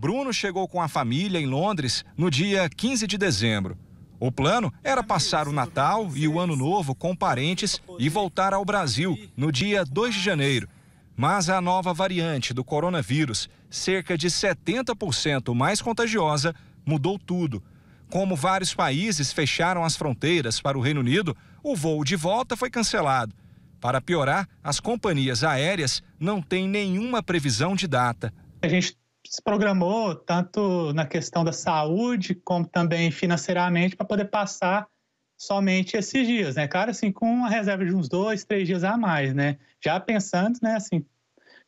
Bruno chegou com a família em Londres no dia 15 de dezembro. O plano era passar o Natal e o Ano Novo com parentes e voltar ao Brasil no dia 2 de janeiro. Mas a nova variante do coronavírus, cerca de 70% mais contagiosa, mudou tudo. Como vários países fecharam as fronteiras para o Reino Unido, o voo de volta foi cancelado. Para piorar, as companhias aéreas não têm nenhuma previsão de data. A gente se programou tanto na questão da saúde como também financeiramente para poder passar somente esses dias, né? Claro, assim, com uma reserva de uns dois, três dias a mais, né? Já pensando, né, assim,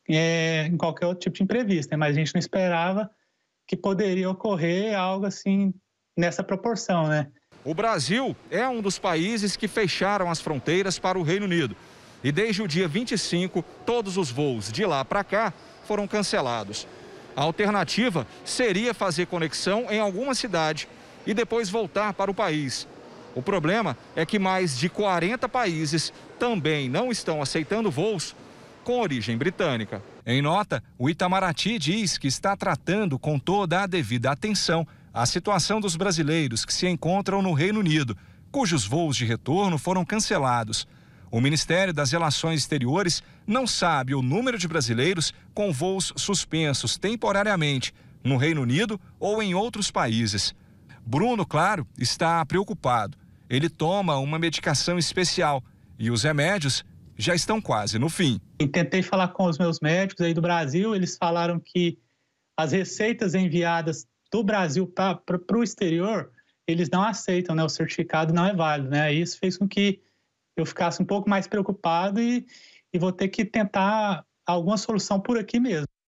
é, em qualquer outro tipo de imprevisto, né? Mas a gente não esperava que poderia ocorrer algo assim nessa proporção, né? O Brasil é um dos países que fecharam as fronteiras para o Reino Unido. E desde o dia 25, todos os voos de lá para cá foram cancelados. A alternativa seria fazer conexão em alguma cidade e depois voltar para o país. O problema é que mais de 40 países também não estão aceitando voos com origem britânica. Em nota, o Itamaraty diz que está tratando com toda a devida atenção a situação dos brasileiros que se encontram no Reino Unido, cujos voos de retorno foram cancelados. O Ministério das Relações Exteriores não sabe o número de brasileiros com voos suspensos temporariamente no Reino Unido ou em outros países. Bruno, claro, está preocupado. Ele toma uma medicação especial e os remédios já estão quase no fim. tentei falar com os meus médicos aí do Brasil, eles falaram que as receitas enviadas do Brasil para o exterior, eles não aceitam, né? O certificado não é válido, né? Isso fez com que eu ficasse um pouco mais preocupado e, e vou ter que tentar alguma solução por aqui mesmo.